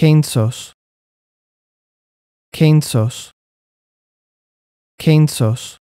Kensos. Kensos. Kensos.